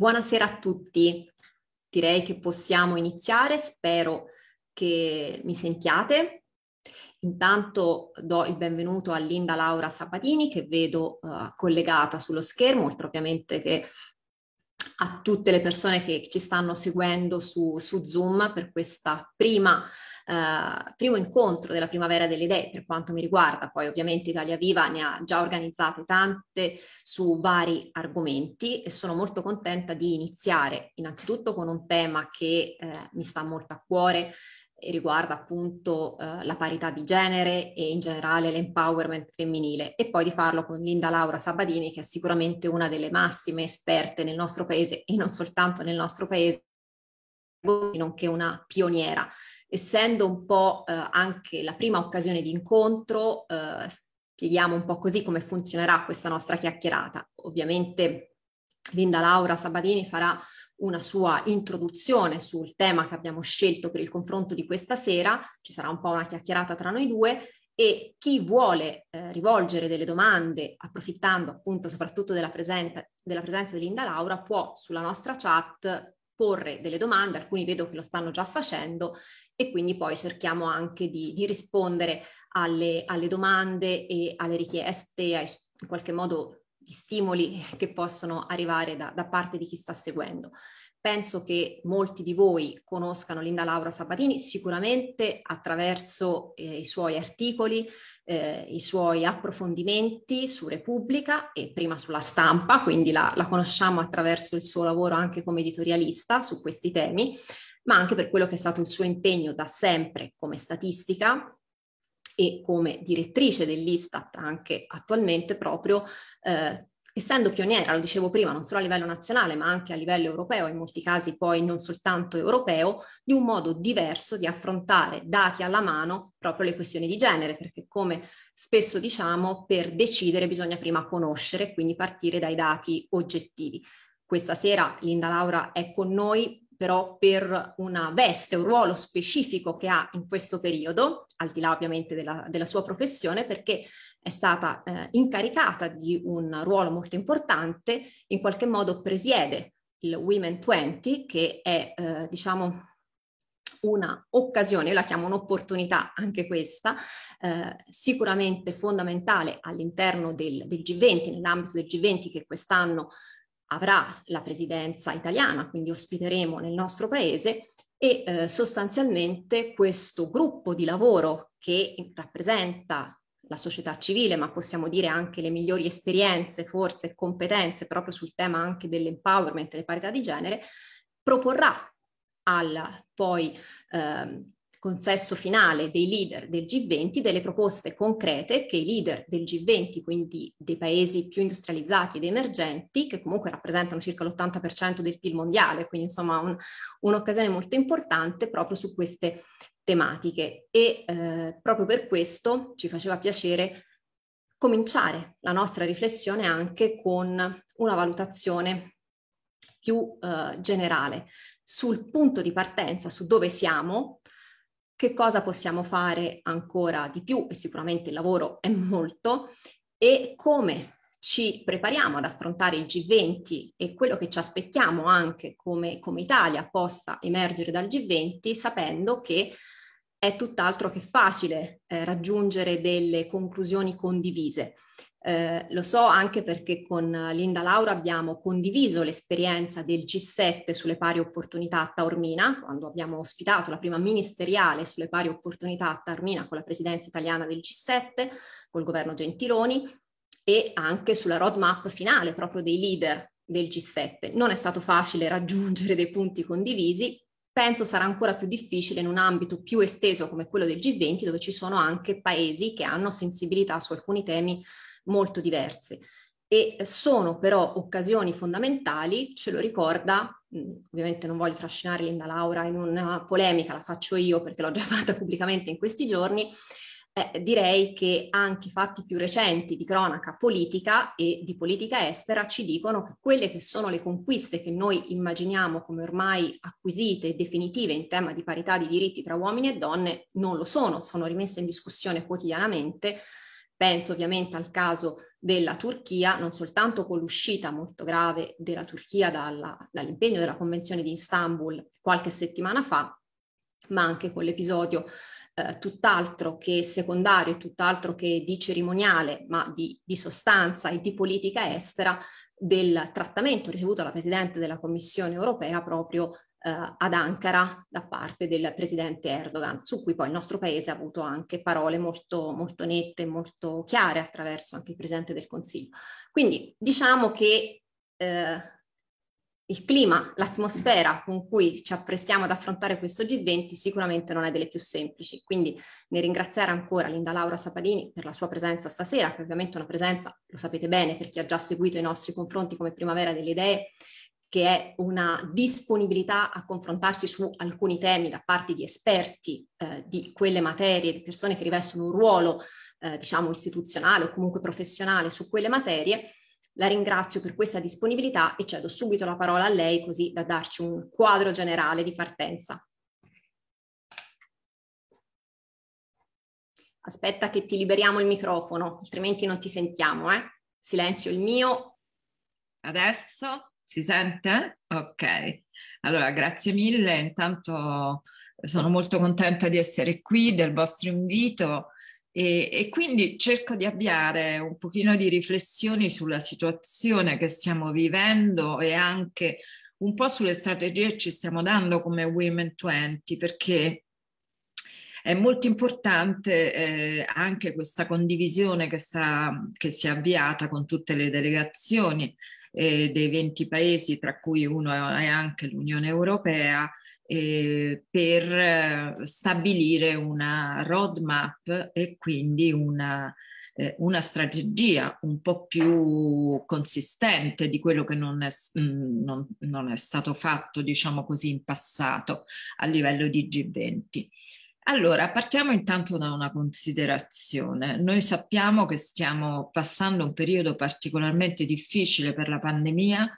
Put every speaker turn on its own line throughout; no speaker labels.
Buonasera a tutti, direi che possiamo iniziare, spero che mi sentiate. Intanto do il benvenuto a Linda Laura Sabatini che vedo uh, collegata sullo schermo, oltre ovviamente che a tutte le persone che ci stanno seguendo su, su Zoom per questo eh, primo incontro della primavera delle idee per quanto mi riguarda. Poi ovviamente Italia Viva ne ha già organizzate tante su vari argomenti e sono molto contenta di iniziare innanzitutto con un tema che eh, mi sta molto a cuore riguarda appunto eh, la parità di genere e in generale l'empowerment femminile e poi di farlo con Linda Laura Sabadini che è sicuramente una delle massime esperte nel nostro paese e non soltanto nel nostro paese nonché una pioniera essendo un po' eh, anche la prima occasione di incontro eh, spieghiamo un po' così come funzionerà questa nostra chiacchierata ovviamente Linda Laura Sabadini farà una sua introduzione sul tema che abbiamo scelto per il confronto di questa sera, ci sarà un po' una chiacchierata tra noi due e chi vuole eh, rivolgere delle domande, approfittando appunto soprattutto della, presenta, della presenza di Linda Laura, può sulla nostra chat porre delle domande, alcuni vedo che lo stanno già facendo e quindi poi cerchiamo anche di, di rispondere alle, alle, domande e alle richieste, in qualche modo stimoli che possono arrivare da, da parte di chi sta seguendo. Penso che molti di voi conoscano Linda Laura Sabatini sicuramente attraverso eh, i suoi articoli, eh, i suoi approfondimenti su Repubblica e prima sulla stampa, quindi la, la conosciamo attraverso il suo lavoro anche come editorialista su questi temi, ma anche per quello che è stato il suo impegno da sempre come statistica e come direttrice dell'Istat anche attualmente proprio eh, essendo pioniera, lo dicevo prima, non solo a livello nazionale ma anche a livello europeo, in molti casi poi non soltanto europeo, di un modo diverso di affrontare dati alla mano proprio le questioni di genere, perché come spesso diciamo per decidere bisogna prima conoscere, quindi partire dai dati oggettivi. Questa sera Linda Laura è con noi però per una veste, un ruolo specifico che ha in questo periodo, al di là ovviamente della, della sua professione, perché è stata eh, incaricata di un ruolo molto importante, in qualche modo presiede il Women 20, che è eh, diciamo una occasione, io la chiamo un'opportunità anche questa, eh, sicuramente fondamentale all'interno del, del G20, nell'ambito del G20 che quest'anno avrà la presidenza italiana, quindi ospiteremo nel nostro paese e eh, sostanzialmente questo gruppo di lavoro che rappresenta la società civile, ma possiamo dire anche le migliori esperienze, forze e competenze proprio sul tema anche dell'empowerment e le parità di genere, proporrà al poi eh, consesso finale dei leader del G20 delle proposte concrete che i leader del G20, quindi dei paesi più industrializzati ed emergenti, che comunque rappresentano circa l'80% del PIL mondiale, quindi insomma un, un'occasione molto importante proprio su queste tematiche. E eh, proprio per questo ci faceva piacere cominciare la nostra riflessione anche con una valutazione più eh, generale sul punto di partenza, su dove siamo, che cosa possiamo fare ancora di più, e sicuramente il lavoro è molto, e come ci prepariamo ad affrontare il G20 e quello che ci aspettiamo anche come, come Italia possa emergere dal G20, sapendo che è tutt'altro che facile eh, raggiungere delle conclusioni condivise. Eh, lo so anche perché con Linda Laura abbiamo condiviso l'esperienza del G7 sulle pari opportunità a Taormina, quando abbiamo ospitato la prima ministeriale sulle pari opportunità a Taormina con la presidenza italiana del G7, col governo Gentiloni e anche sulla roadmap finale proprio dei leader del G7. Non è stato facile raggiungere dei punti condivisi, penso sarà ancora più difficile in un ambito più esteso come quello del G20 dove ci sono anche paesi che hanno sensibilità su alcuni temi molto diverse e sono però occasioni fondamentali, ce lo ricorda, ovviamente non voglio trascinare Linda Laura in una polemica, la faccio io perché l'ho già fatta pubblicamente in questi giorni, eh, direi che anche i fatti più recenti di cronaca politica e di politica estera ci dicono che quelle che sono le conquiste che noi immaginiamo come ormai acquisite e definitive in tema di parità di diritti tra uomini e donne non lo sono, sono rimesse in discussione quotidianamente Penso ovviamente al caso della Turchia, non soltanto con l'uscita molto grave della Turchia dalla, dall'impegno della Convenzione di Istanbul qualche settimana fa, ma anche con l'episodio eh, tutt'altro che secondario, e tutt'altro che di cerimoniale, ma di, di sostanza e di politica estera del trattamento ricevuto dalla Presidente della Commissione europea proprio eh, ad Ankara da parte del presidente Erdogan, su cui poi il nostro paese ha avuto anche parole molto, molto nette, molto chiare attraverso anche il presidente del Consiglio. Quindi diciamo che eh, il clima, l'atmosfera con cui ci apprestiamo ad affrontare questo G20 sicuramente non è delle più semplici, quindi ne ringraziare ancora Linda Laura Sapadini per la sua presenza stasera, che ovviamente è una presenza, lo sapete bene per chi ha già seguito i nostri confronti come primavera delle idee, che è una disponibilità a confrontarsi su alcuni temi da parte di esperti eh, di quelle materie, di persone che rivestono un ruolo, eh, diciamo, istituzionale o comunque professionale su quelle materie. La ringrazio per questa disponibilità e cedo subito la parola a lei così da darci un quadro generale di partenza. Aspetta che ti liberiamo il microfono, altrimenti
non ti sentiamo. Eh? Silenzio il mio. Adesso si sente? Ok. Allora, grazie mille. Intanto sono molto contenta di essere qui, del vostro invito e, e, quindi cerco di avviare un pochino di riflessioni sulla situazione che stiamo vivendo e anche un po' sulle strategie che ci stiamo dando come Women 20 perché è molto importante eh, anche questa condivisione che, sta, che si è avviata con tutte le delegazioni eh, dei 20 paesi, tra cui uno è anche l'Unione Europea, eh, per stabilire una roadmap e quindi una, eh, una, strategia un po' più consistente di quello che non è, mh, mm, non, non è stato fatto, diciamo così, in passato a livello di G20. Allora, partiamo intanto da una considerazione. Noi sappiamo che stiamo passando un periodo particolarmente difficile per la pandemia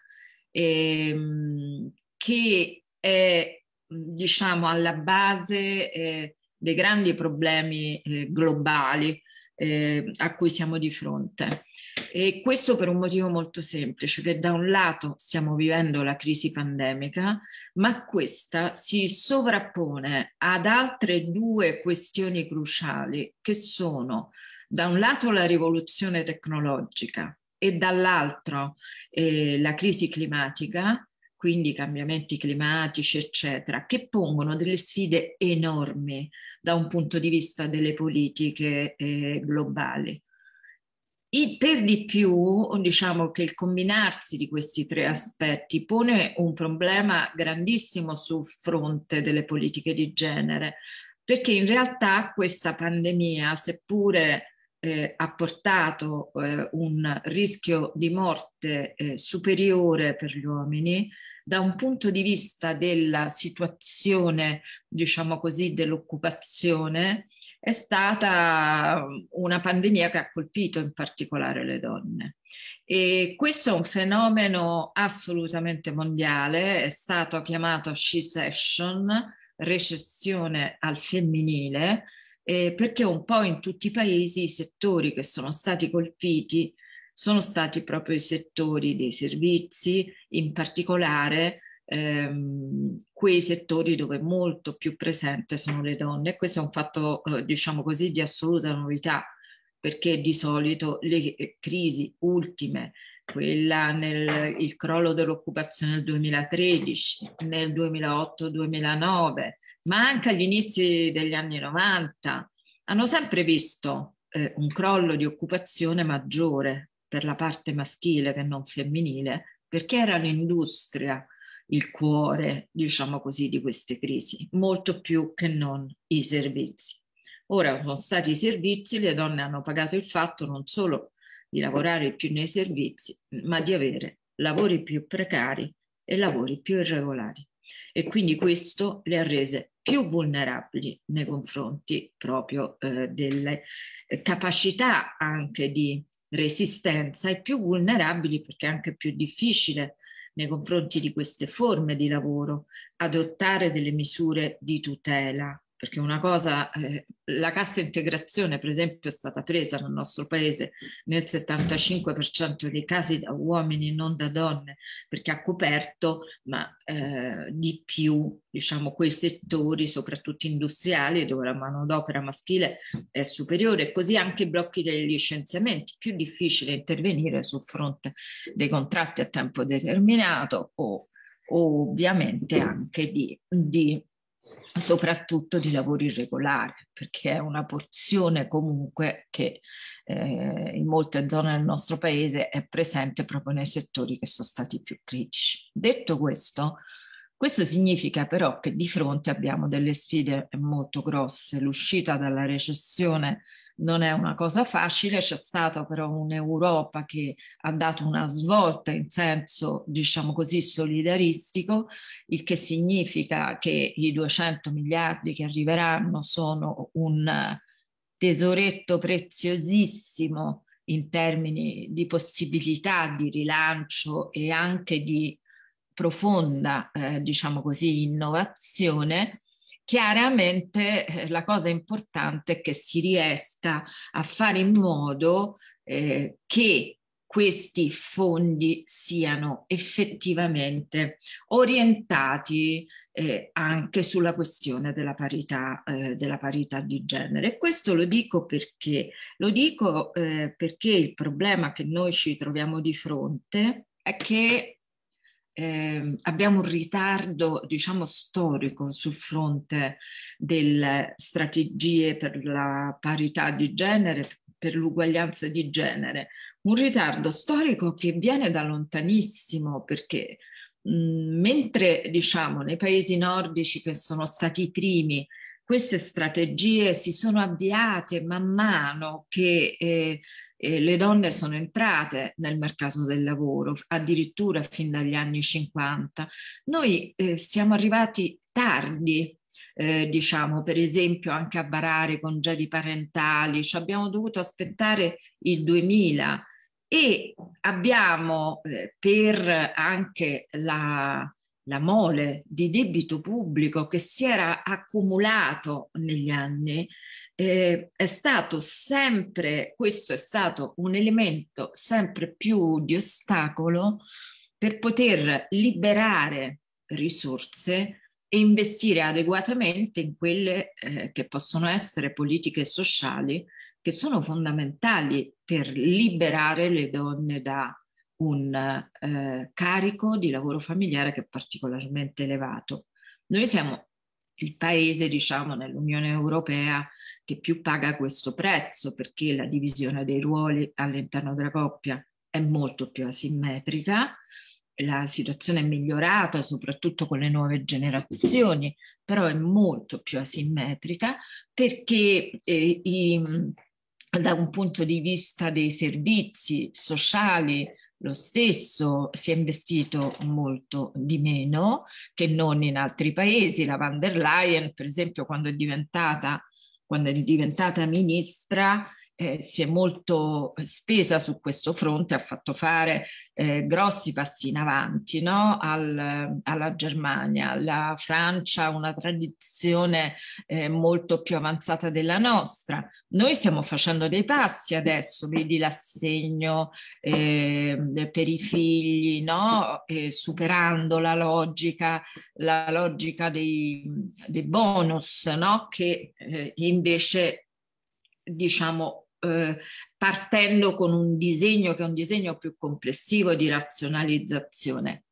ehm, che è, diciamo, alla base eh, dei grandi problemi eh, globali eh, a cui siamo di fronte. E questo per un motivo molto semplice, che da un lato stiamo vivendo la crisi pandemica, ma questa si sovrappone ad altre due questioni cruciali, che sono da un lato la rivoluzione tecnologica e dall'altro eh, la crisi climatica, quindi cambiamenti climatici, eccetera, che pongono delle sfide enormi da un punto di vista delle politiche eh, globali. I, per di più, diciamo che il combinarsi di questi tre aspetti pone un problema grandissimo sul fronte delle politiche di genere, perché in realtà questa pandemia, seppure eh, ha portato eh, un rischio di morte eh, superiore per gli uomini, da un punto di vista della situazione, diciamo così, dell'occupazione, è stata una pandemia che ha colpito in particolare le donne. E questo è un fenomeno assolutamente mondiale, è stato chiamato she-session, recessione al femminile, eh, perché un po' in tutti i paesi i settori che sono stati colpiti sono stati proprio i settori dei servizi, in particolare ehm, quei settori dove molto più presente sono le donne. Questo è un fatto, eh, diciamo così, di assoluta novità, perché di solito le eh, crisi ultime, quella nel il crollo dell'occupazione del 2013, nel 2008-2009, ma anche agli inizi degli anni 90, hanno sempre visto eh, un crollo di occupazione maggiore per la parte maschile che non femminile, perché era l'industria il cuore, diciamo così, di queste crisi, molto più che non i servizi. Ora sono stati i servizi, le donne hanno pagato il fatto non solo di lavorare più nei servizi, ma di avere lavori più precari e lavori più irregolari. E quindi questo le ha rese più vulnerabili nei confronti proprio eh, delle eh, capacità anche di resistenza e più vulnerabili perché è anche più difficile nei confronti di queste forme di lavoro adottare delle misure di tutela perché una cosa, eh, la cassa integrazione per esempio è stata presa nel nostro paese nel 75% dei casi da uomini, non da donne, perché ha coperto ma, eh, di più diciamo, quei settori, soprattutto industriali, dove la manodopera maschile è superiore, così anche i blocchi dei licenziamenti, più difficile intervenire sul fronte dei contratti a tempo determinato o, o ovviamente anche di, di soprattutto di lavoro irregolare, perché è una porzione comunque che eh, in molte zone del nostro paese è presente proprio nei settori che sono stati più critici. Detto questo, questo significa però che di fronte abbiamo delle sfide molto grosse, l'uscita dalla recessione non è una cosa facile, c'è stata però un'Europa che ha dato una svolta in senso, diciamo così, solidaristico, il che significa che i 200 miliardi che arriveranno sono un tesoretto preziosissimo in termini di possibilità di rilancio e anche di profonda, eh, diciamo così, innovazione Chiaramente eh, la cosa importante è che si riesca a fare in modo eh, che questi fondi siano effettivamente orientati eh, anche sulla questione della parità, eh, della parità di genere. questo lo dico perché? Lo dico eh, perché il problema che noi ci troviamo di fronte è che eh, abbiamo un ritardo, diciamo, storico sul fronte delle eh, strategie per la parità di genere, per l'uguaglianza di genere. Un ritardo storico che viene da lontanissimo perché mhmm, mentre diciamo nei paesi nordici che sono stati i primi queste strategie si sono avviate man mano che eh, eh, le donne sono entrate nel mercato del lavoro addirittura fin dagli anni 50. Noi eh, siamo arrivati tardi eh, diciamo per esempio anche a barare congedi parentali, ci abbiamo dovuto aspettare il 2000 e abbiamo eh, per anche la, la mole di debito pubblico che si era accumulato negli anni eh, è stato sempre, questo è stato un elemento sempre più di ostacolo per poter liberare risorse e investire adeguatamente in quelle eh, che possono essere politiche sociali che sono fondamentali per liberare le donne da un eh, carico di lavoro familiare che è particolarmente elevato. Noi siamo il paese, diciamo, nell'Unione Europea che più paga questo prezzo perché la divisione dei ruoli all'interno della coppia è molto più asimmetrica, la situazione è migliorata soprattutto con le nuove generazioni, però è molto più asimmetrica perché eh, i, da un punto di vista dei servizi sociali lo stesso si è investito molto di meno che non in altri paesi. La van der Leyen, per esempio, quando è diventata quando è diventata ministra eh, si è molto spesa su questo fronte, ha fatto fare eh, grossi passi in avanti no? Al, alla Germania. La Francia ha una tradizione eh, molto più avanzata della nostra. Noi stiamo facendo dei passi adesso, vedi l'assegno ehm, per i figli, no? superando la logica, la logica dei, dei bonus, no? che eh, invece diciamo eh, partendo con un disegno che è un disegno più complessivo di razionalizzazione.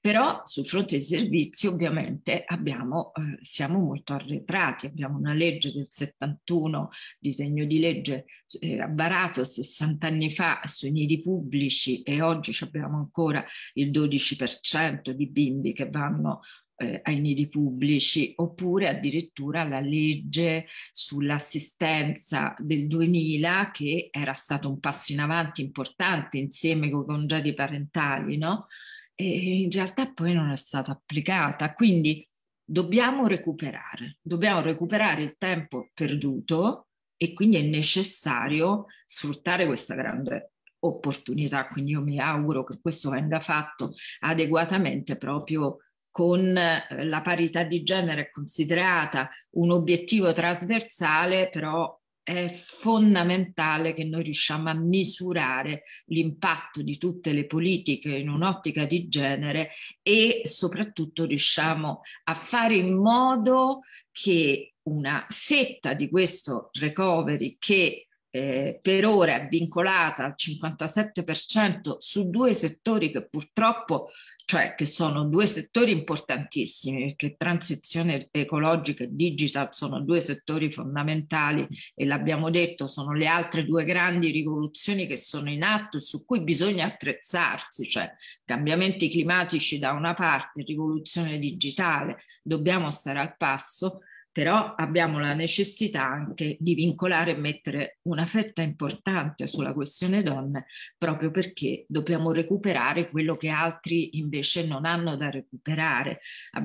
Però sul fronte dei servizi ovviamente abbiamo, eh, siamo molto arretrati, abbiamo una legge del 71, disegno di legge eh, varato 60 anni fa sui nidi pubblici e oggi abbiamo ancora il 12% di bimbi che vanno eh, ai nidi pubblici, oppure addirittura la legge sull'assistenza del 2000 che era stato un passo in avanti importante insieme con i congedi parentali, no? E in realtà poi non è stata applicata, quindi dobbiamo recuperare, dobbiamo recuperare il tempo perduto e quindi è necessario sfruttare questa grande opportunità, quindi io mi auguro che questo venga fatto adeguatamente proprio con eh, la parità di genere è considerata un obiettivo trasversale, però è fondamentale che noi riusciamo a misurare l'impatto di tutte le politiche in un'ottica di genere e soprattutto riusciamo a fare in modo che una fetta di questo recovery che eh, per ora è vincolata al 57% su due settori che purtroppo, cioè che sono due settori importantissimi, perché transizione ecologica e digital sono due settori fondamentali e l'abbiamo detto, sono le altre due grandi rivoluzioni che sono in atto e su cui bisogna attrezzarsi, cioè cambiamenti climatici da una parte, rivoluzione digitale, dobbiamo stare al passo però abbiamo la necessità anche di vincolare e mettere una fetta importante sulla questione donne, proprio perché dobbiamo recuperare quello che altri invece non hanno da recuperare.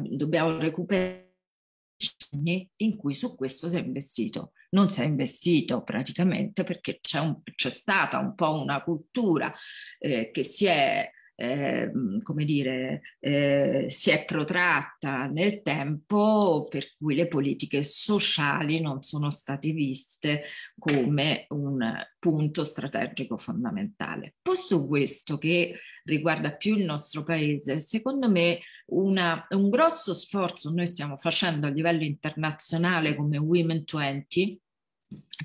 Dobbiamo recuperare in cui su questo si è investito. Non si è investito praticamente perché c'è, un, c'è stata un po' una cultura eh, che si è eh, come dire, eh, si è protratta nel tempo per cui le politiche sociali non sono state viste come un punto strategico fondamentale. Posto questo che riguarda più il nostro paese, secondo me una, un grosso sforzo noi stiamo facendo a livello internazionale come Women 20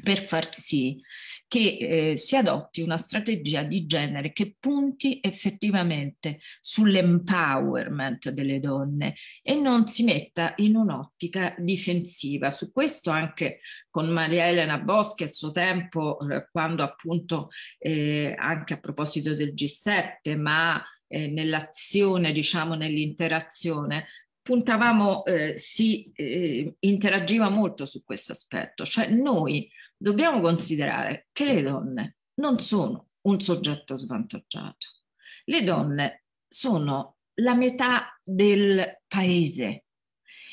per far sì che eh, si adotti una strategia di genere che punti effettivamente sull'empowerment delle donne e non si metta in un'ottica difensiva. Su questo anche con Maria Elena Boschi a suo tempo, eh, quando appunto eh, anche a proposito del G7, ma eh, nell'azione, diciamo nell'interazione, puntavamo, eh, si eh, interagiva molto su questo aspetto, cioè noi dobbiamo considerare che le donne non sono un soggetto svantaggiato, le donne sono la metà del paese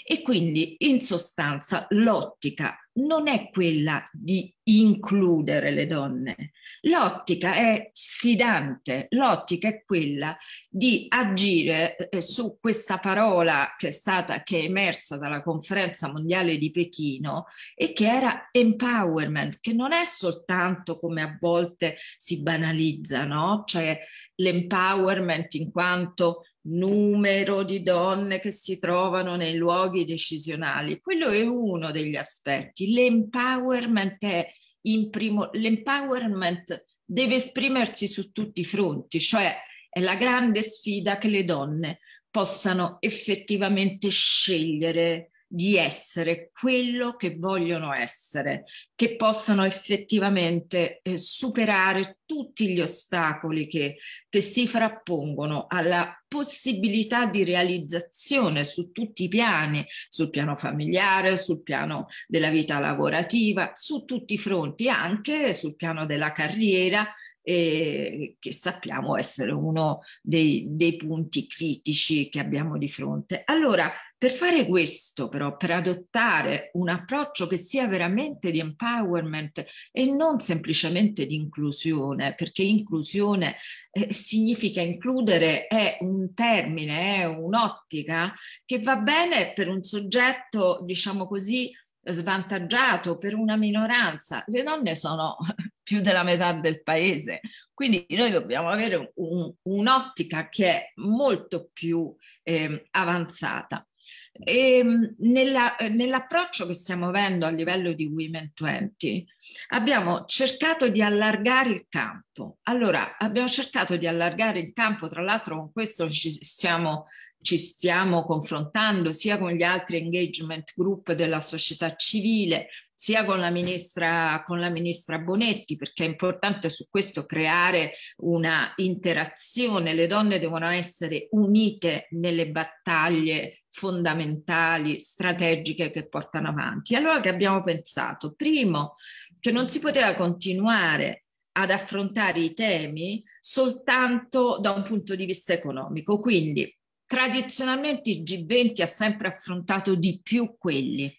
e quindi in sostanza l'ottica non è quella di includere le donne. L'ottica è sfidante, l'ottica è quella di agire eh, su questa parola che è stata che è emersa dalla conferenza mondiale di Pechino e che era empowerment, che non è soltanto come a volte si banalizza, no? Cioè l'empowerment in quanto numero di donne che si trovano nei luoghi decisionali. Quello è uno degli aspetti. L'empowerment, è in primo, l'empowerment deve esprimersi su tutti i fronti, cioè è la grande sfida che le donne possano effettivamente scegliere di essere quello che vogliono essere, che possano effettivamente eh, superare tutti gli ostacoli che, che si frappongono alla possibilità di realizzazione su tutti i piani, sul piano familiare, sul piano della vita lavorativa, su tutti i fronti, anche sul piano della carriera, eh, che sappiamo essere uno dei, dei punti critici che abbiamo di fronte. Allora, per fare questo, però, per adottare un approccio che sia veramente di empowerment e non semplicemente di inclusione, perché inclusione eh, significa includere, è un termine, è un'ottica che va bene per un soggetto, diciamo così, svantaggiato, per una minoranza. Le donne sono più della metà del paese, quindi noi dobbiamo avere un, un'ottica che è molto più eh, avanzata. E ehm, nella, eh, nell'approccio che stiamo avendo a livello di Women 20 abbiamo cercato di allargare il campo. Allora, abbiamo cercato di allargare il campo, tra l'altro con questo ci stiamo, ci stiamo confrontando sia con gli altri engagement group della società civile, sia con la, ministra, con la ministra Bonetti, perché è importante su questo creare una interazione. Le donne devono essere unite nelle battaglie fondamentali, strategiche che portano avanti. Allora che abbiamo pensato? Primo, che non si poteva continuare ad affrontare i temi soltanto da un punto di vista economico, quindi tradizionalmente il G20 ha sempre affrontato di più quelli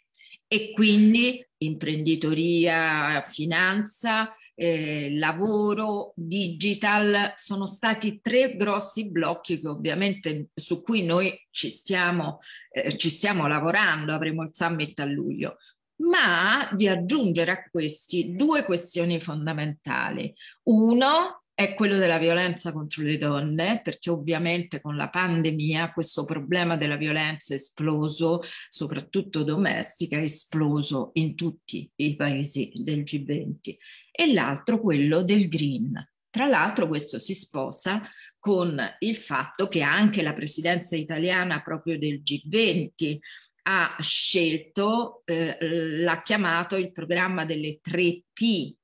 e quindi imprenditoria, finanza, eh, lavoro, digital, sono stati tre grossi blocchi che ovviamente su cui noi ci stiamo, eh, ci stiamo lavorando, avremo il summit a luglio, ma di aggiungere a questi due questioni fondamentali. Uno, è quello della violenza contro le donne, perché ovviamente con la pandemia questo problema della violenza è esploso, soprattutto domestica, è esploso in tutti i paesi del G20. E l'altro quello del green. Tra l'altro questo si sposa con il fatto che anche la presidenza italiana proprio del G20 ha scelto, eh, l'ha chiamato il programma delle 3P,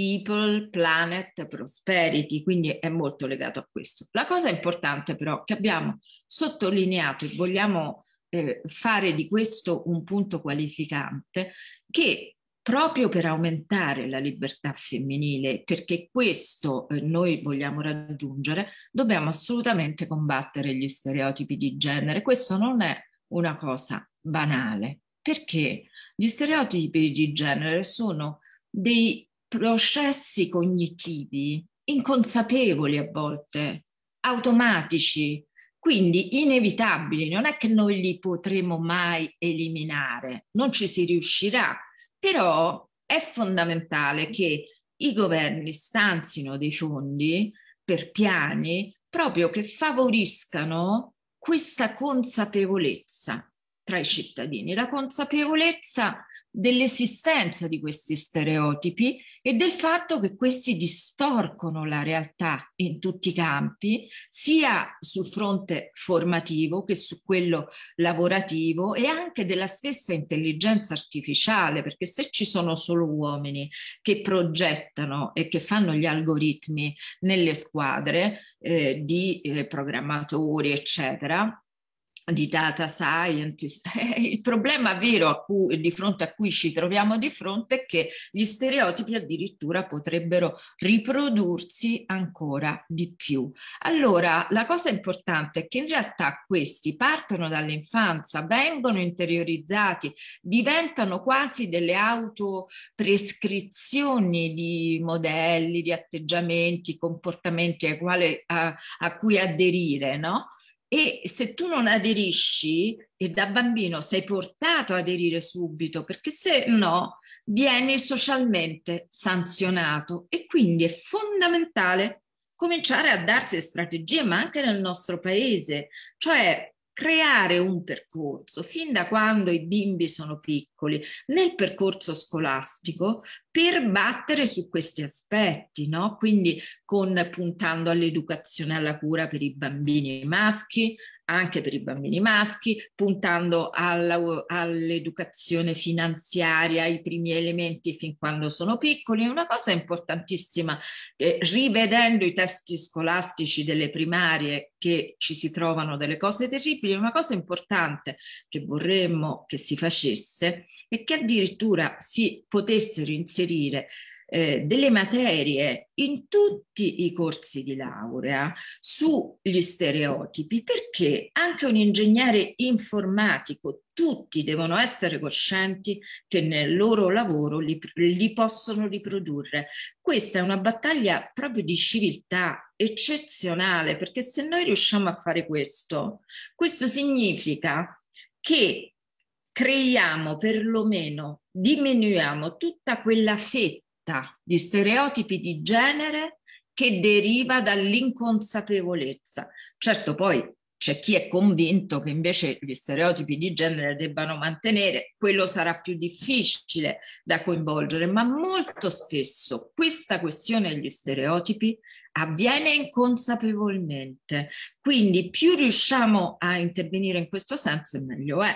People, Planet, Prosperity, quindi è molto legato a questo. La cosa importante però che abbiamo sottolineato e vogliamo eh, fare di questo un punto qualificante, che proprio per aumentare la libertà femminile, perché questo eh, noi vogliamo raggiungere, dobbiamo assolutamente combattere gli stereotipi di genere. Questo non è una cosa banale, perché gli stereotipi di genere sono dei processi cognitivi inconsapevoli a volte, automatici, quindi inevitabili, non è che noi li potremo mai eliminare, non ci si riuscirà, però è fondamentale che i governi stanzino dei fondi per piani proprio che favoriscano questa consapevolezza tra i cittadini, la consapevolezza dell'esistenza di questi stereotipi e del fatto che questi distorcono la realtà in tutti i campi, sia sul fronte formativo che su quello lavorativo e anche della stessa intelligenza artificiale, perché se ci sono solo uomini che progettano e che fanno gli algoritmi nelle squadre eh, di eh, programmatori, eccetera, di data scientist. Eh, il problema vero a cui, di fronte a cui ci troviamo di fronte è che gli stereotipi addirittura potrebbero riprodursi ancora di più. Allora, la cosa importante è che in realtà questi partono dall'infanzia, vengono interiorizzati, diventano quasi delle autoprescrizioni di modelli, di atteggiamenti, comportamenti a, quale, a, a cui aderire, no? E se tu non aderisci e da bambino sei portato ad aderire subito, perché se no vieni socialmente sanzionato e quindi è fondamentale cominciare a darsi strategie, ma anche nel nostro paese, cioè creare un percorso fin da quando i bimbi sono piccoli nel percorso scolastico per battere su questi aspetti, no? quindi con, puntando all'educazione e alla cura per i bambini maschi, anche per i bambini maschi, puntando alla, all'educazione finanziaria, ai primi elementi fin quando sono piccoli. Una cosa importantissima, eh, rivedendo i testi scolastici delle primarie che ci si trovano delle cose terribili, una cosa importante che vorremmo che si facesse è che addirittura si potessero inserire eh, delle materie in tutti i corsi di laurea sugli stereotipi perché anche un ingegnere informatico, tutti devono essere coscienti che nel loro lavoro li, li possono riprodurre. Questa è una battaglia proprio di civiltà eccezionale perché se noi riusciamo a fare questo, questo significa che creiamo perlomeno, diminuiamo tutta quella fetta realtà, gli stereotipi di genere che deriva dall'inconsapevolezza. Certo, poi c'è chi è convinto che invece gli stereotipi di genere debbano mantenere, quello sarà più difficile da coinvolgere, ma molto spesso questa questione degli stereotipi avviene inconsapevolmente. Quindi più riusciamo a intervenire in questo senso, meglio è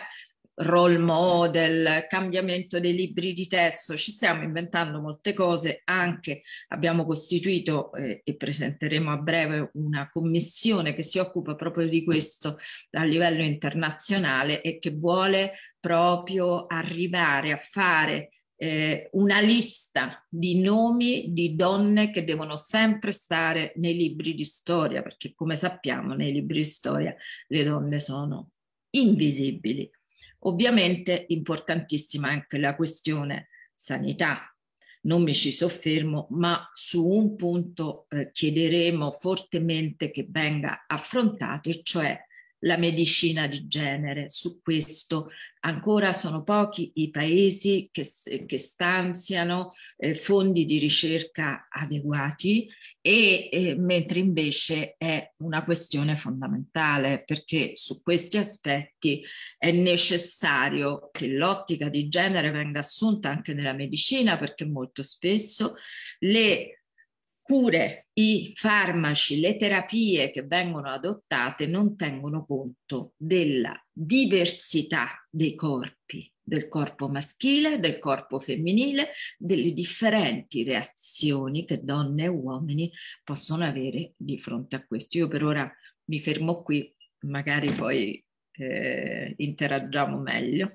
role model, cambiamento dei libri di testo, ci stiamo inventando molte cose, anche abbiamo costituito eh, e presenteremo a breve una commissione che si occupa proprio di questo a livello internazionale e che vuole proprio arrivare a fare eh, una lista di nomi di donne che devono sempre stare nei libri di storia, perché come sappiamo nei libri di storia le donne sono invisibili. Ovviamente importantissima anche la questione sanità. Non mi ci soffermo, ma su un punto eh, chiederemo fortemente che venga affrontato, e cioè la medicina di genere. Su questo ancora sono pochi i paesi che, che stanziano eh, fondi di ricerca adeguati e eh, mentre invece è una questione fondamentale perché su questi aspetti è necessario che l'ottica di genere venga assunta anche nella medicina perché molto spesso le cure, i farmaci, le terapie che vengono adottate non tengono conto della diversità dei corpi, del corpo maschile, del corpo femminile, delle differenti reazioni che donne e uomini possono avere di fronte a questo. Io per ora mi fermo qui, magari poi eh, interagiamo meglio.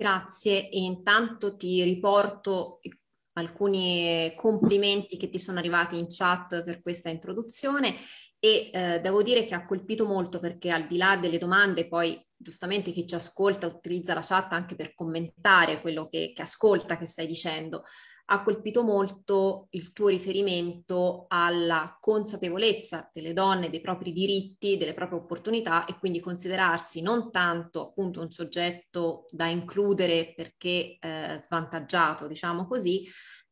Grazie, e intanto ti riporto alcuni eh, complimenti che ti sono arrivati in chat per questa introduzione e eh, devo dire che ha colpito molto perché al di là delle domande poi giustamente chi ci ascolta utilizza la chat anche per commentare quello che, che ascolta che stai dicendo ha colpito molto il tuo riferimento alla consapevolezza delle donne, dei propri diritti, delle proprie opportunità e quindi considerarsi non tanto appunto un soggetto da includere perché eh, svantaggiato, diciamo così,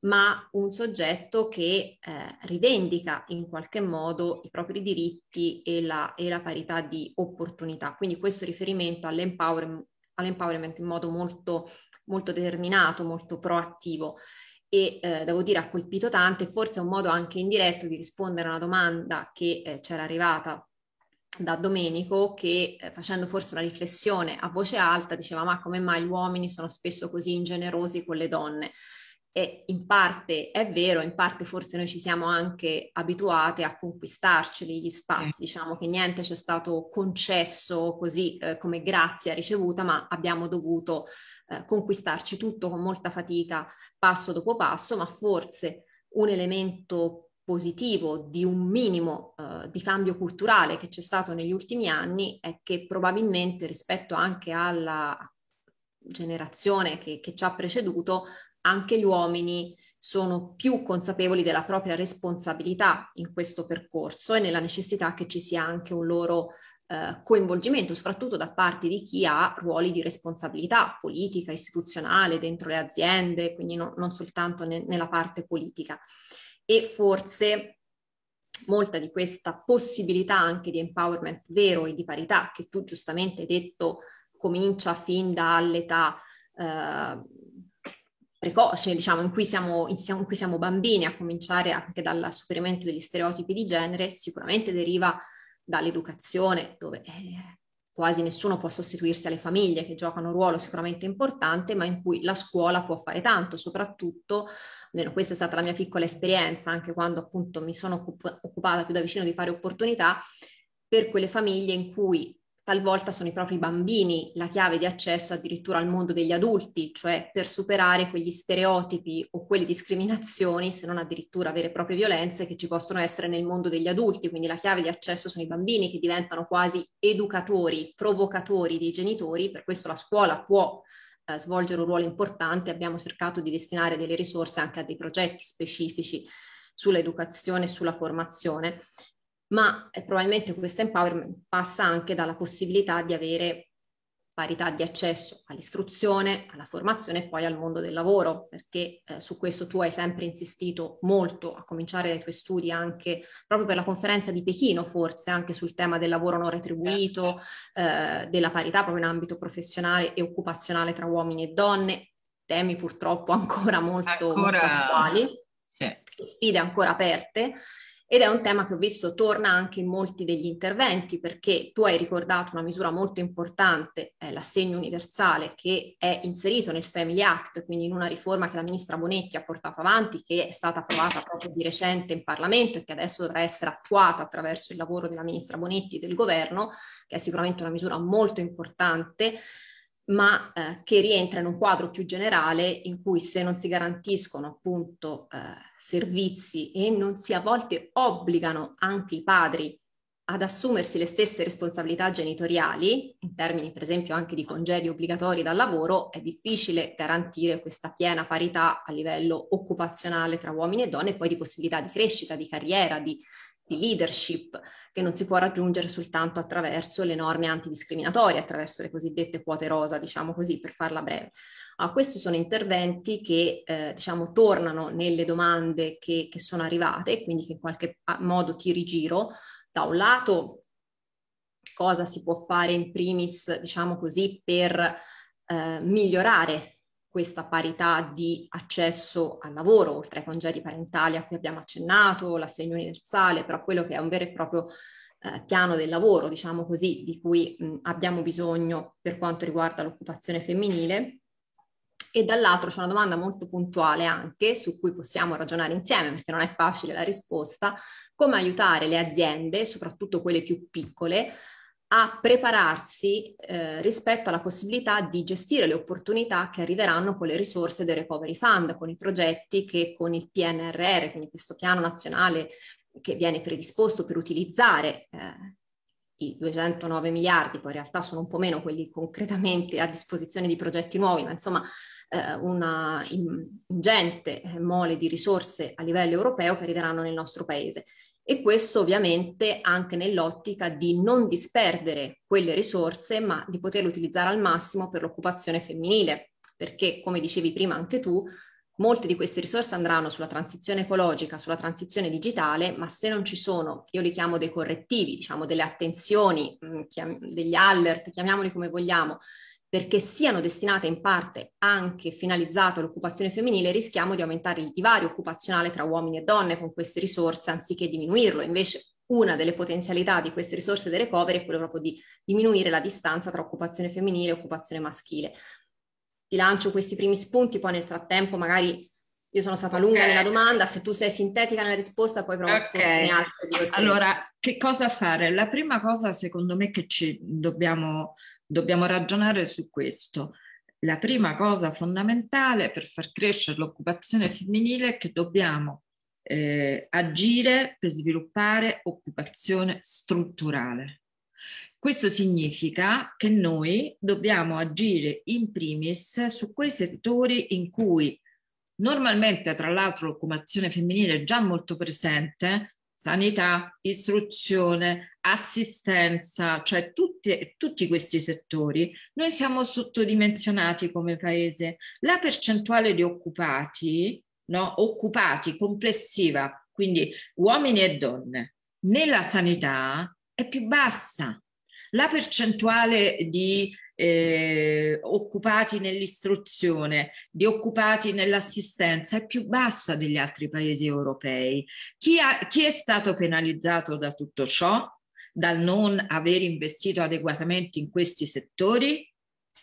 ma un soggetto che eh, rivendica in qualche modo i propri diritti e la, e la parità di opportunità. Quindi questo riferimento all'empowerment, all'empowerment in modo molto molto determinato, molto proattivo e eh, devo dire ha colpito tante, forse è un modo anche indiretto di rispondere a una domanda che eh, c'era arrivata da Domenico che eh, facendo forse una riflessione a voce alta diceva ma come mai gli uomini sono spesso così ingenerosi con le donne? E in parte è vero, in parte forse noi ci siamo anche abituate a conquistarceli gli spazi, diciamo che niente ci è stato concesso così eh, come grazia ricevuta, ma abbiamo dovuto eh, conquistarci tutto con molta fatica, passo dopo passo, ma forse un elemento positivo di un minimo eh, di cambio culturale che c'è stato negli ultimi anni è che probabilmente rispetto anche alla generazione che, che ci ha preceduto anche gli uomini sono più consapevoli della propria responsabilità in questo percorso e nella necessità che ci sia anche un loro eh, coinvolgimento, soprattutto da parte di chi ha ruoli di responsabilità politica, istituzionale, dentro le aziende, quindi no, non soltanto ne, nella parte politica. E forse molta di questa possibilità anche di empowerment vero e di parità, che tu giustamente hai detto comincia fin dall'età eh, precoce, diciamo, in cui, siamo, in cui siamo bambini, a cominciare anche dal superamento degli stereotipi di genere, sicuramente deriva dall'educazione, dove eh, quasi nessuno può sostituirsi alle famiglie che giocano un ruolo sicuramente importante, ma in cui la scuola può fare tanto, soprattutto, almeno questa è stata la mia piccola esperienza, anche quando appunto mi sono occupata più da vicino di pari opportunità, per quelle famiglie in cui talvolta sono i propri bambini la chiave di accesso addirittura al mondo degli adulti, cioè per superare quegli stereotipi o quelle discriminazioni, se non addirittura vere e proprie violenze che ci possono essere nel mondo degli adulti. Quindi la chiave di accesso sono i bambini che diventano quasi educatori, provocatori dei genitori, per questo la scuola può eh, svolgere un ruolo importante, abbiamo cercato di destinare delle risorse anche a dei progetti specifici sull'educazione e sulla formazione ma eh, probabilmente questo empowerment passa anche dalla possibilità di avere parità di accesso all'istruzione, alla formazione e poi al mondo del lavoro, perché eh, su questo tu hai sempre insistito molto, a cominciare dai tuoi studi anche proprio per la conferenza di Pechino, forse anche sul tema del lavoro non retribuito, certo. eh, della parità proprio in ambito professionale e occupazionale tra uomini e donne, temi purtroppo ancora molto, ancora... attuali, sì. sfide ancora aperte ed è un tema che ho visto torna anche in molti degli interventi, perché tu hai ricordato una misura molto importante, eh, l'assegno universale, che è inserito nel Family Act, quindi in una riforma che la ministra Bonetti ha portato avanti, che è stata approvata proprio di recente in Parlamento e che adesso dovrà essere attuata attraverso il lavoro della ministra Bonetti e del governo, che è sicuramente una misura molto importante ma eh, che rientra in un quadro più generale in cui se non si garantiscono appunto eh, servizi e non si a volte obbligano anche i padri ad assumersi le stesse responsabilità genitoriali, in termini per esempio anche di congedi obbligatori dal lavoro, è difficile garantire questa piena parità a livello occupazionale tra uomini e donne e poi di possibilità di crescita, di carriera, di di leadership che non si può raggiungere soltanto attraverso le norme antidiscriminatorie, attraverso le cosiddette quote rosa, diciamo così, per farla breve. Ah, questi sono interventi che eh, diciamo, tornano nelle domande che, che sono arrivate, quindi che in qualche ah, modo ti rigiro. Da un lato, cosa si può fare in primis, diciamo così, per eh, migliorare questa parità di accesso al lavoro, oltre ai congedi parentali a cui abbiamo accennato, l'assegno universale, però quello che è un vero e proprio eh, piano del lavoro, diciamo così, di cui mh, mm, abbiamo bisogno per quanto riguarda l'occupazione femminile. E dall'altro c'è una domanda molto puntuale anche su cui possiamo ragionare insieme perché non è facile la risposta, come aiutare le aziende, soprattutto quelle più piccole, a prepararsi eh, rispetto alla possibilità di gestire le opportunità che arriveranno con le risorse del Recovery Fund, con i progetti che con il PNRR, quindi questo piano nazionale che viene predisposto per utilizzare eh, i 209 miliardi, poi in realtà sono un po' meno quelli concretamente a disposizione di progetti nuovi, ma insomma eh, una ingente mole di risorse a livello europeo che arriveranno nel nostro paese e questo ovviamente anche nell'ottica di non disperdere quelle risorse, ma di poterle utilizzare al massimo per l'occupazione femminile, perché come dicevi prima anche tu, molte di queste risorse andranno sulla transizione ecologica, sulla transizione digitale, ma se non ci sono, io li chiamo dei correttivi, diciamo delle attenzioni, mm, degli alert, chiamiamoli come vogliamo, perché siano destinate in parte anche finalizzate all'occupazione femminile, rischiamo di aumentare il divario occupazionale tra uomini e donne con queste risorse anziché diminuirlo. Invece una delle potenzialità di queste risorse del recovery è quella proprio di diminuire la distanza tra occupazione femminile e occupazione maschile. Ti lancio questi primi spunti, poi nel frattempo magari io sono stata lunga okay. nella domanda, se tu sei sintetica nella risposta poi provo okay. a altre. Allora,
che cosa fare? La prima cosa secondo me che ci dobbiamo dobbiamo ragionare su questo. La prima cosa fondamentale per far crescere l'occupazione femminile è che dobbiamo eh, agire per sviluppare occupazione strutturale. Questo significa che noi dobbiamo agire in primis su quei settori in cui normalmente, tra l'altro, l'occupazione femminile è già molto presente, sanità, istruzione, assistenza, cioè tutti, tutti, questi settori, noi siamo sottodimensionati come paese. La percentuale di occupati, no, occupati complessiva, quindi uomini e donne, nella sanità è più bassa. La percentuale di eh, occupati nell'istruzione, di occupati nell'assistenza è più bassa degli altri paesi europei. Chi, ha, chi è stato penalizzato da tutto ciò, dal non aver investito adeguatamente in questi settori?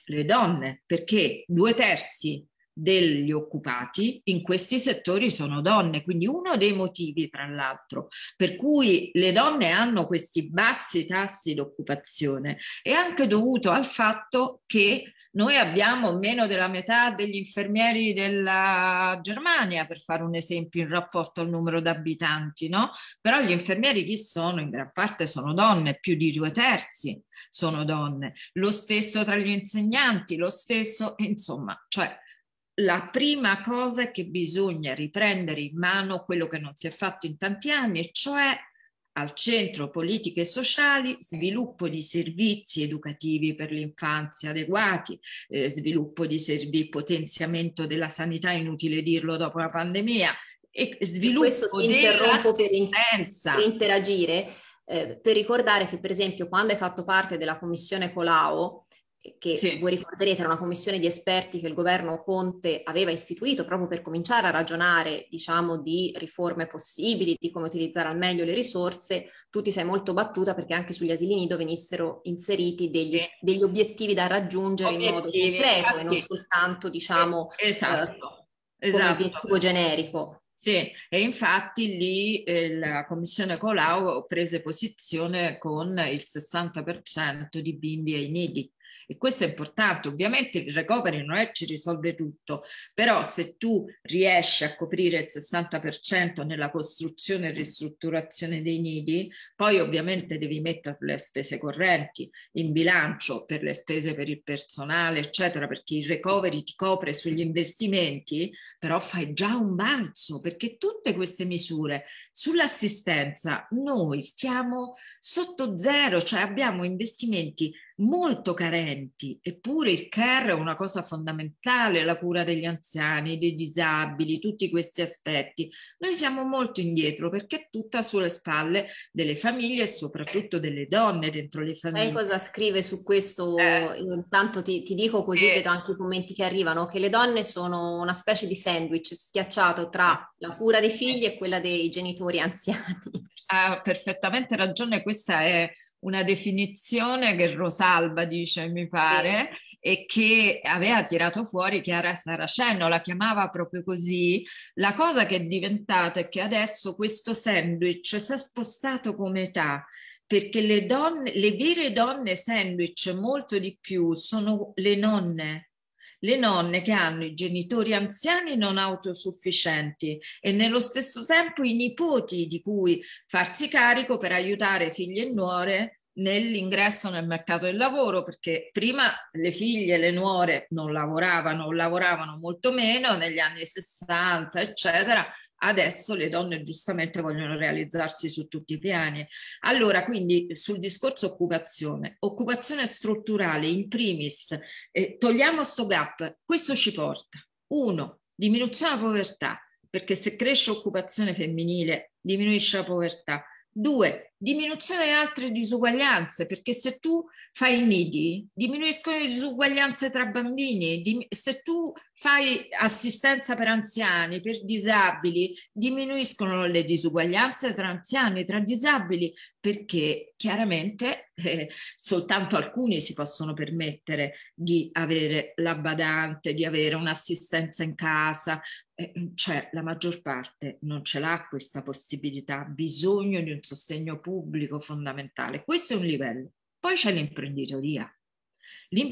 Le donne, perché due terzi degli occupati in questi settori sono donne, quindi uno dei motivi, tra l'altro, per cui le donne hanno questi bassi tassi di occupazione è anche dovuto al fatto che noi abbiamo meno della metà degli infermieri della Germania, per fare un esempio in rapporto al numero di abitanti, no? Però gli infermieri chi sono? In gran parte sono donne, più di due terzi sono donne. Lo stesso tra gli insegnanti, lo stesso, insomma, cioè la prima cosa è che bisogna riprendere in mano quello che non si è fatto in tanti anni, cioè al centro politiche e sociali, sviluppo di servizi educativi per l'infanzia adeguati, eh, sviluppo di servizi, potenziamento della sanità, inutile dirlo dopo la pandemia, e sviluppo Questo ti interrompo per, in- per
interagire, eh, per ricordare che per esempio quando hai fatto parte della commissione Colau, che sì. voi ricorderete era una commissione di esperti che il governo Conte aveva istituito proprio per cominciare a ragionare, diciamo, di riforme possibili, di come utilizzare al meglio le risorse, tu ti sei molto battuta perché anche sugli asili nido venissero inseriti degli, sì. degli obiettivi da raggiungere obiettivi, in modo concreto e non soltanto, diciamo, eh, esatto, eh, esatto. obiettivo
generico. Sì, e infatti lì eh, la Commissione Colau prese posizione con il 60% di bimbi ai nidi e questo è importante. Ovviamente il recovery non è ci risolve tutto, però se tu riesci a coprire il 60% nella costruzione e ristrutturazione dei nidi, poi ovviamente devi mettere le spese correnti in bilancio per le spese per il personale, eccetera, perché il recovery ti copre sugli investimenti, però fai già un balzo perché tutte queste misure Sull'assistenza noi stiamo sotto zero, cioè abbiamo investimenti molto carenti, eppure il care è una cosa fondamentale, la cura degli anziani, dei disabili, tutti questi aspetti. Noi siamo molto indietro perché è tutta sulle spalle delle famiglie e soprattutto delle donne dentro le famiglie. Sai cosa
scrive su questo? Eh. Intanto ti, ti, dico così, eh. vedo anche i commenti che arrivano, che le donne sono una specie di
sandwich schiacciato tra eh. la cura dei figli e quella dei genitori genitori anziani. Ha perfettamente ragione, questa è una definizione che Rosalba dice, mi pare, sì. e che aveva tirato fuori Chiara Saracenno, la chiamava proprio così. La cosa che è diventata è che adesso questo sandwich si è spostato come età perché le, donne, le vere donne sandwich molto di più sono le nonne, le nonne che hanno i genitori anziani non autosufficienti e nello stesso tempo i nipoti di cui farsi carico per aiutare figlie e nuore nell'ingresso nel mercato del lavoro perché prima le figlie e le nuore non lavoravano o lavoravano molto meno negli anni 60 eccetera Adesso le donne giustamente vogliono realizzarsi su tutti i piani. Allora, quindi sul discorso occupazione, occupazione strutturale in primis, eh, togliamo sto gap, questo ci porta. Uno, diminuzione della povertà, perché se cresce occupazione femminile diminuisce la povertà. Due, diminuzione di altre disuguaglianze, perché se tu fai i nidi, diminuiscono le disuguaglianze tra bambini, se tu fai assistenza per anziani, per disabili, diminuiscono le disuguaglianze tra anziani, tra disabili, perché chiaramente eh, soltanto alcuni si possono permettere di avere la badante, di avere un'assistenza in casa, eh, mhmm, cioè la maggior parte non ce l'ha questa possibilità, ha bisogno di un sostegno pubblico fondamentale. Questo è un livello. Poi c'è l'imprenditoria.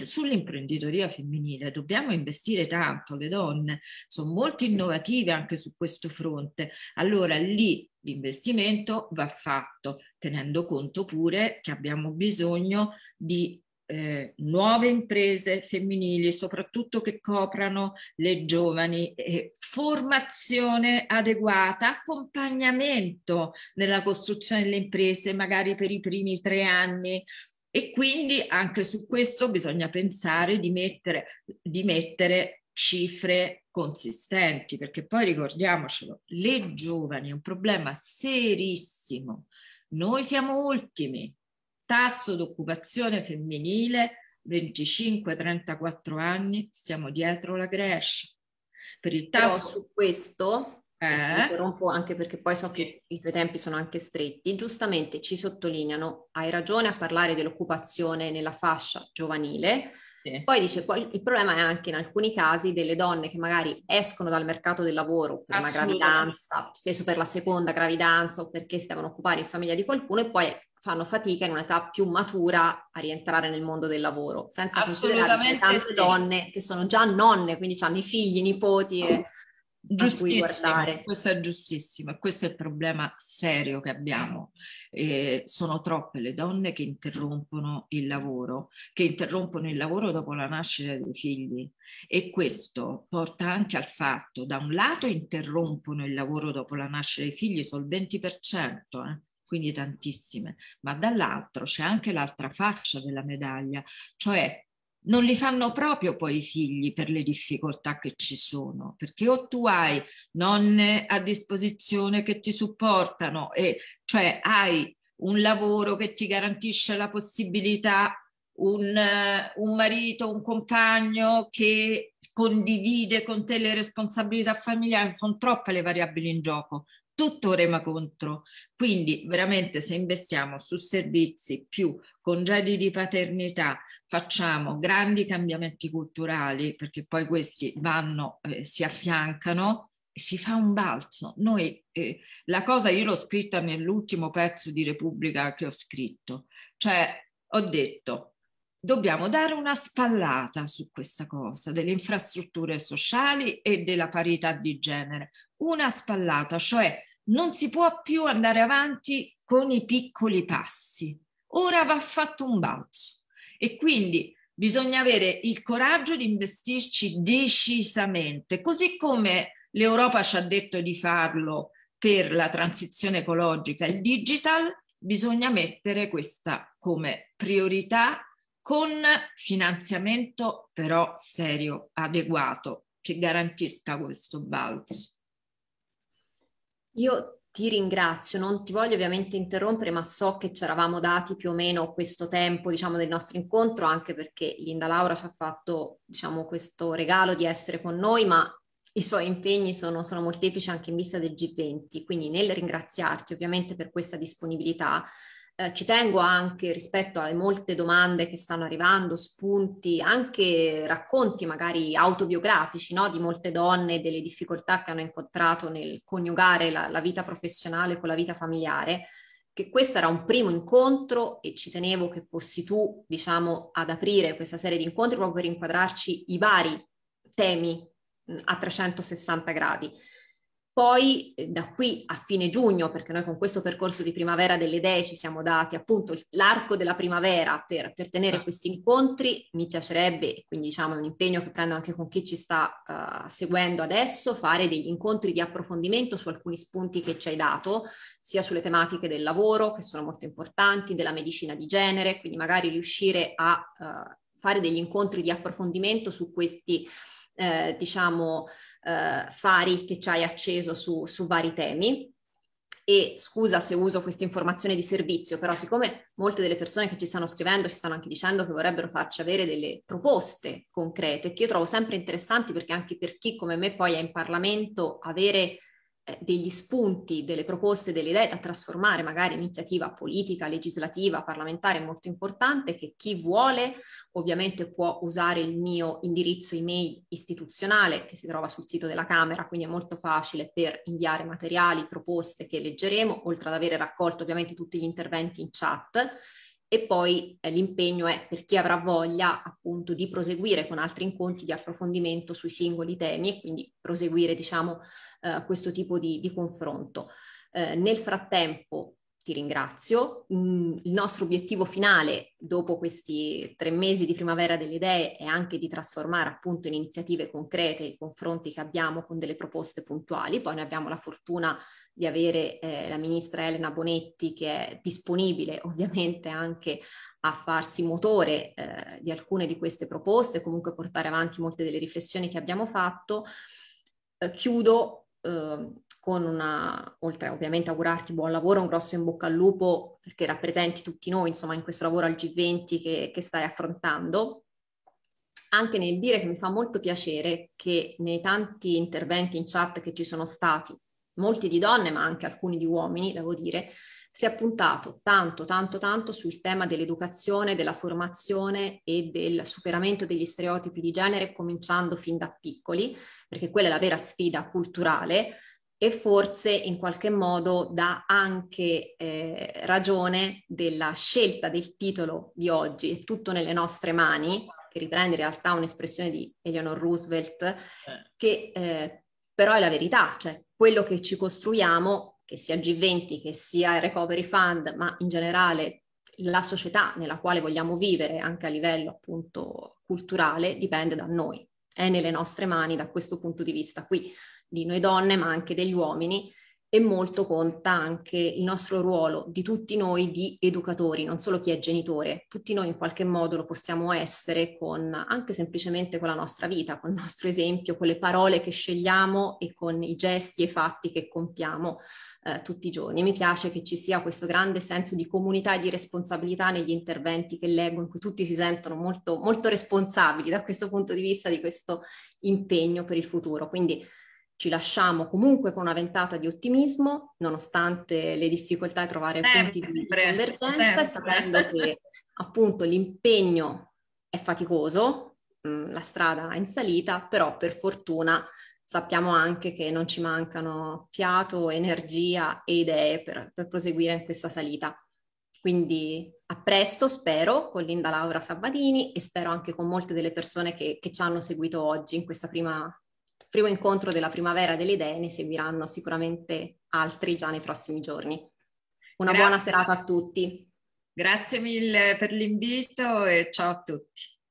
Sull'imprenditoria femminile dobbiamo investire tanto, le donne sono molto innovative anche su questo fronte. Allora lì l'investimento va fatto tenendo conto pure che abbiamo bisogno di eh, nuove imprese femminili, soprattutto che coprano le giovani, eh, formazione adeguata, accompagnamento nella costruzione delle imprese, magari per i primi tre anni. E quindi anche su questo bisogna pensare di mettere, di mettere cifre consistenti, perché poi ricordiamocelo, le giovani è un problema serissimo. Noi siamo ultimi tasso d'occupazione femminile 25-34 anni stiamo dietro la Grecia. Per il tasso Però su
questo
eh, interrompo anche perché poi so che i tuoi tempi sono anche stretti.
Giustamente ci sottolineano, hai ragione a parlare dell'occupazione nella fascia giovanile. Sì. Poi dice, poi il problema è anche in alcuni casi delle donne che magari escono dal mercato del lavoro per una gravidanza, spesso per la seconda gravidanza o perché si devono occupare in famiglia di qualcuno e poi fanno fatica in un'età più matura a rientrare nel mondo del lavoro, senza considerare cioè, tante sì. donne che sono già nonne, quindi hanno i figli, i nipoti e
giustissimo, questo è giustissimo e questo è il problema serio che abbiamo. Eh, sono troppe le donne che interrompono il lavoro, che interrompono il lavoro dopo la nascita dei figli e questo porta anche al fatto, da un lato interrompono il lavoro dopo la nascita dei figli, sono il 20%, eh, quindi tantissime, ma dall'altro c'è anche l'altra faccia della medaglia, cioè non li fanno proprio poi i figli per le difficoltà che ci sono, perché o tu hai nonne a disposizione che ti supportano, e cioè hai un lavoro che ti garantisce la possibilità, un, un marito, un compagno che condivide con te le responsabilità familiari, sono troppe le variabili in gioco tutto rema contro. Quindi veramente se investiamo su servizi più congedi di paternità, facciamo grandi cambiamenti culturali perché poi questi vanno, eh, si affiancano, si fa un balzo. Noi, eh, la cosa io l'ho scritta nell'ultimo pezzo di Repubblica che ho scritto, cioè ho detto dobbiamo dare una spallata su questa cosa delle infrastrutture sociali e della parità di genere una spallata, cioè non si può più andare avanti con i piccoli passi. Ora va fatto un balzo e quindi bisogna avere il coraggio di investirci decisamente, così come l'Europa ci ha detto di farlo per la transizione ecologica e il digital, bisogna mettere questa come priorità con finanziamento però serio, adeguato, che garantisca questo balzo.
Io ti ringrazio, non ti voglio ovviamente interrompere, ma so che ci eravamo dati più o meno questo tempo, diciamo, del nostro incontro, anche perché Linda Laura ci ha fatto, diciamo, questo regalo di essere con noi, ma i suoi impegni sono, sono, molteplici anche in vista del G20, quindi nel ringraziarti ovviamente per questa disponibilità, eh, ci tengo anche rispetto alle molte domande che stanno arrivando, spunti, anche racconti magari autobiografici no? di molte donne, delle difficoltà che hanno incontrato nel coniugare la, la vita professionale con la vita familiare che questo era un primo incontro e ci tenevo che fossi tu, diciamo, ad aprire questa serie di incontri proprio per inquadrarci i vari temi a 360 gradi. Poi eh, da qui a fine giugno, perché noi con questo percorso di primavera delle idee ci siamo dati appunto l'arco della primavera per, per tenere ah. questi incontri, mi piacerebbe, quindi diciamo è un impegno che prendo anche con chi ci sta uh, seguendo adesso, fare degli incontri di approfondimento su alcuni spunti che ci hai dato, sia sulle tematiche del lavoro, che sono molto importanti, della medicina di genere, quindi magari riuscire a uh, fare degli incontri di approfondimento su questi eh, diciamo, eh, fari che ci hai acceso su, su vari temi e scusa se uso questa informazione di servizio, però siccome molte delle persone che ci stanno scrivendo ci stanno anche dicendo che vorrebbero farci avere delle proposte concrete, che io trovo sempre interessanti perché anche per chi come me poi è in Parlamento avere eh, degli spunti, delle proposte, delle idee da trasformare magari in iniziativa politica, legislativa, parlamentare è molto importante che chi vuole ovviamente può usare il mio indirizzo email istituzionale che si trova sul sito della Camera, quindi è molto facile per inviare materiali, proposte che leggeremo, oltre ad avere raccolto ovviamente tutti gli interventi in chat e poi eh, l'impegno è per chi avrà voglia appunto di proseguire con altri incontri di approfondimento sui singoli temi e quindi proseguire diciamo eh, questo tipo di, di confronto. Eh, nel frattempo ti ringrazio. Mm, il nostro obiettivo finale dopo questi tre mesi di primavera delle idee è anche di trasformare appunto in iniziative concrete i confronti che abbiamo con delle proposte puntuali. Poi noi abbiamo la fortuna di avere eh, la ministra Elena Bonetti che è disponibile ovviamente anche a farsi motore eh, di alcune di queste proposte, comunque portare avanti molte delle riflessioni che abbiamo fatto. Eh, chiudo ehm, con una, oltre ovviamente augurarti buon lavoro, un grosso in bocca al lupo perché rappresenti tutti noi, insomma, in questo lavoro al G20 che, che stai affrontando, anche nel dire che mi fa molto piacere che nei tanti interventi in chat che ci sono stati, molti di donne, ma anche alcuni di uomini, devo dire, si è puntato tanto, tanto, tanto sul tema dell'educazione, della formazione e del superamento degli stereotipi di genere, cominciando fin da piccoli, perché quella è la vera sfida culturale e forse in qualche modo dà anche eh, ragione della scelta del titolo di oggi, è tutto nelle nostre mani, esatto. che riprende in realtà un'espressione di Eleanor Roosevelt, eh. che eh, però è la verità, cioè quello che ci costruiamo, che sia il G20, che sia il Recovery Fund, ma in generale la società nella quale vogliamo vivere anche a livello appunto culturale dipende da noi, è nelle nostre mani da questo punto di vista qui di noi donne, ma anche degli uomini, e molto conta anche il nostro ruolo di tutti noi di educatori, non solo chi è genitore, tutti noi in qualche modo lo possiamo essere con anche semplicemente con la nostra vita, con il nostro esempio, con le parole che scegliamo e con i gesti e i fatti che compiamo eh, tutti i giorni. Mi piace che ci sia questo grande senso di comunità e di responsabilità negli interventi che leggo, in cui tutti si sentono molto, molto responsabili da questo punto di vista di questo impegno per il futuro. Quindi ci lasciamo comunque con una ventata di ottimismo, nonostante le difficoltà di trovare punti di convergenza, sapendo che appunto l'impegno è faticoso, mm, la strada è in salita, però per fortuna sappiamo anche che non ci mancano fiato, energia e idee per, per proseguire in questa salita. Quindi a presto, spero, con Linda Laura Sabadini e spero anche con molte delle persone che, che ci hanno seguito oggi in questa prima primo incontro della primavera delle idee, ne seguiranno sicuramente altri già nei prossimi giorni. Una Grazie. buona serata a tutti. Grazie mille per l'invito e ciao a tutti.